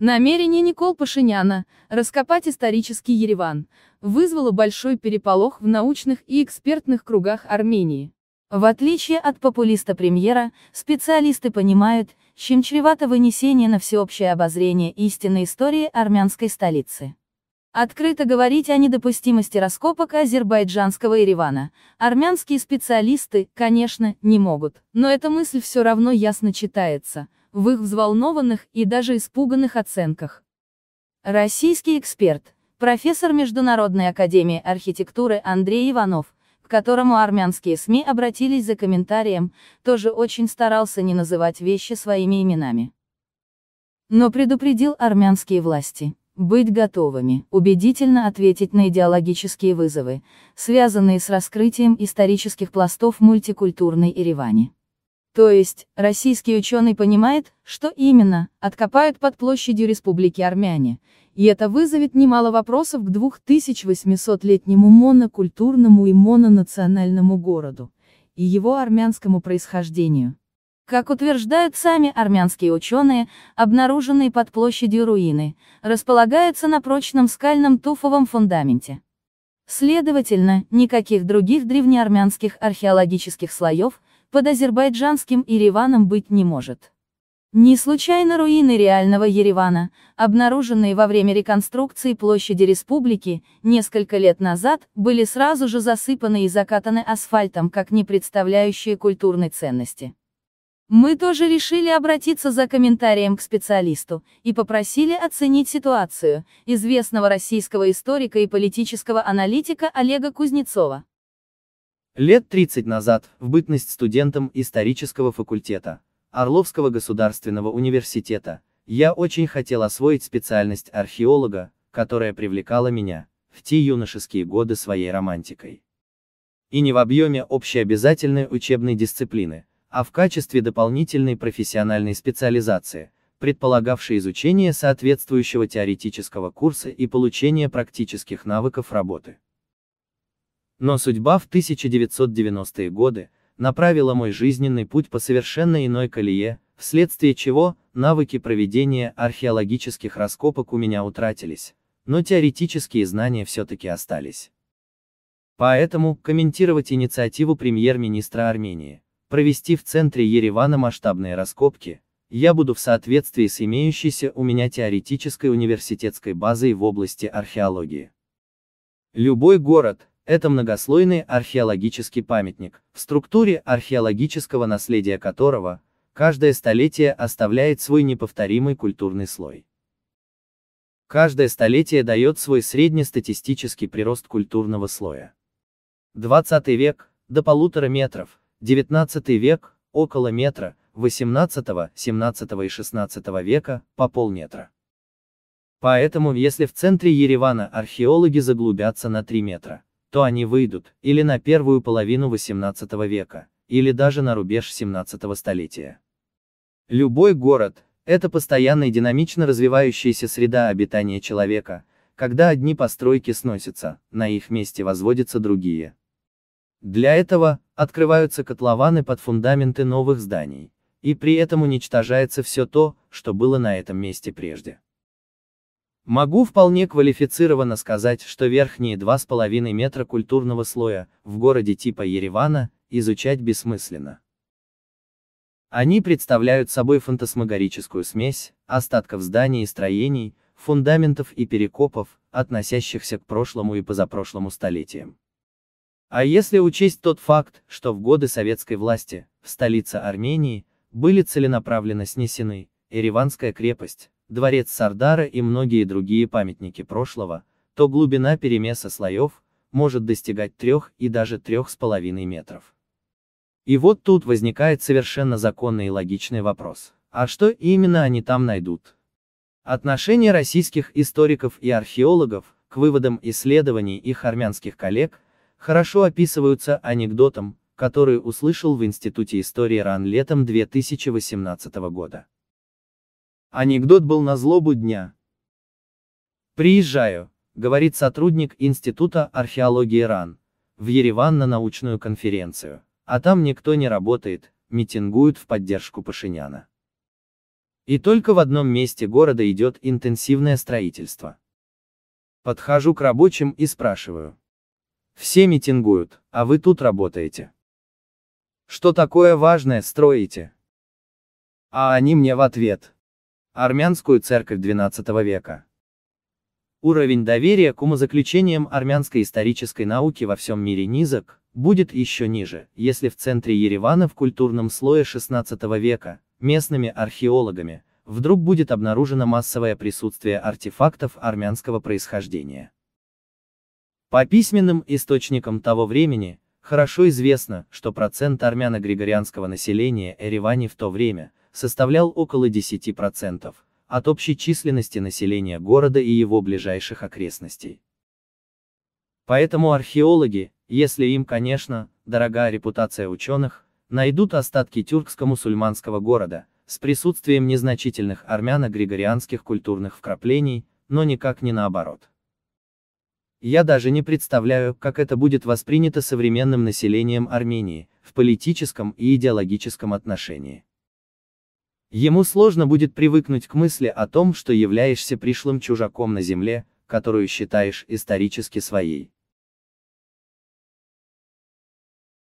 Намерение Никол Пашиняна раскопать исторический Ереван вызвало большой переполох в научных и экспертных кругах Армении. В отличие от популиста-премьера, специалисты понимают, чем чревато вынесение на всеобщее обозрение истинной истории армянской столицы. Открыто говорить о недопустимости раскопок азербайджанского Еревана, армянские специалисты, конечно, не могут, но эта мысль все равно ясно читается – в их взволнованных и даже испуганных оценках. Российский эксперт, профессор Международной академии архитектуры Андрей Иванов, к которому армянские СМИ обратились за комментарием, тоже очень старался не называть вещи своими именами. Но предупредил армянские власти, быть готовыми, убедительно ответить на идеологические вызовы, связанные с раскрытием исторических пластов мультикультурной Еревани. То есть, российский ученый понимает, что именно, откопают под площадью Республики Армяне, и это вызовет немало вопросов к 2800-летнему монокультурному и мононациональному городу, и его армянскому происхождению. Как утверждают сами армянские ученые, обнаруженные под площадью руины, располагаются на прочном скальном туфовом фундаменте. Следовательно, никаких других древнеармянских археологических слоев, под азербайджанским Ереваном быть не может. Не случайно руины реального Еревана, обнаруженные во время реконструкции площади республики, несколько лет назад, были сразу же засыпаны и закатаны асфальтом, как не представляющие культурной ценности. Мы тоже решили обратиться за комментарием к специалисту и попросили оценить ситуацию известного российского историка и политического аналитика Олега Кузнецова. Лет 30 назад, в бытность студентом исторического факультета Орловского государственного университета, я очень хотел освоить специальность археолога, которая привлекала меня, в те юношеские годы своей романтикой. И не в объеме общеобязательной учебной дисциплины, а в качестве дополнительной профессиональной специализации, предполагавшей изучение соответствующего теоретического курса и получение практических навыков работы. Но судьба в 1990-е годы направила мой жизненный путь по совершенно иной колее, вследствие чего, навыки проведения археологических раскопок у меня утратились, но теоретические знания все-таки остались. Поэтому, комментировать инициативу премьер-министра Армении, провести в центре Еревана масштабные раскопки, я буду в соответствии с имеющейся у меня теоретической университетской базой в области археологии. Любой город, это многослойный археологический памятник, в структуре археологического наследия которого, каждое столетие оставляет свой неповторимый культурный слой. Каждое столетие дает свой среднестатистический прирост культурного слоя. 20 век – до полутора метров, 19 век – около метра, 18, 17 и 16 века – по полметра. Поэтому, если в центре Еревана археологи заглубятся на 3 метра, то они выйдут или на первую половину XVIII века, или даже на рубеж XVII столетия. Любой город – это постоянно и динамично развивающаяся среда обитания человека, когда одни постройки сносятся, на их месте возводятся другие. Для этого открываются котлованы под фундаменты новых зданий, и при этом уничтожается все то, что было на этом месте прежде. Могу вполне квалифицированно сказать, что верхние 2,5 метра культурного слоя, в городе типа Еревана, изучать бессмысленно. Они представляют собой фантасмагорическую смесь, остатков зданий и строений, фундаментов и перекопов, относящихся к прошлому и позапрошлому столетиям. А если учесть тот факт, что в годы советской власти, в столице Армении, были целенаправленно снесены, Ереванская крепость, дворец Сардара и многие другие памятники прошлого, то глубина перемеса слоев может достигать трех и даже трех с половиной метров. И вот тут возникает совершенно законный и логичный вопрос. А что именно они там найдут? Отношение российских историков и археологов к выводам исследований их армянских коллег хорошо описываются анекдотом, который услышал в Институте истории РАН летом 2018 года. Анекдот был на злобу дня. «Приезжаю», — говорит сотрудник Института археологии РАН, в Ереван на научную конференцию, а там никто не работает, митингуют в поддержку Пашиняна. И только в одном месте города идет интенсивное строительство. Подхожу к рабочим и спрашиваю. Все митингуют, а вы тут работаете. Что такое важное строите? А они мне в ответ, армянскую церковь XII века. Уровень доверия к умозаключениям армянской исторической науки во всем мире низок, будет еще ниже, если в центре Еревана в культурном слое XVI века, местными археологами, вдруг будет обнаружено массовое присутствие артефактов армянского происхождения. По письменным источникам того времени, хорошо известно, что процент армяно грегорианского населения Эревани в то время – составлял около 10% от общей численности населения города и его ближайших окрестностей. Поэтому археологи, если им, конечно, дорога репутация ученых, найдут остатки тюркско-мусульманского города, с присутствием незначительных армяно-григорианских культурных вкраплений, но никак не наоборот. Я даже не представляю, как это будет воспринято современным населением Армении, в политическом и идеологическом отношении. Ему сложно будет привыкнуть к мысли о том, что являешься пришлым чужаком на земле, которую считаешь исторически своей.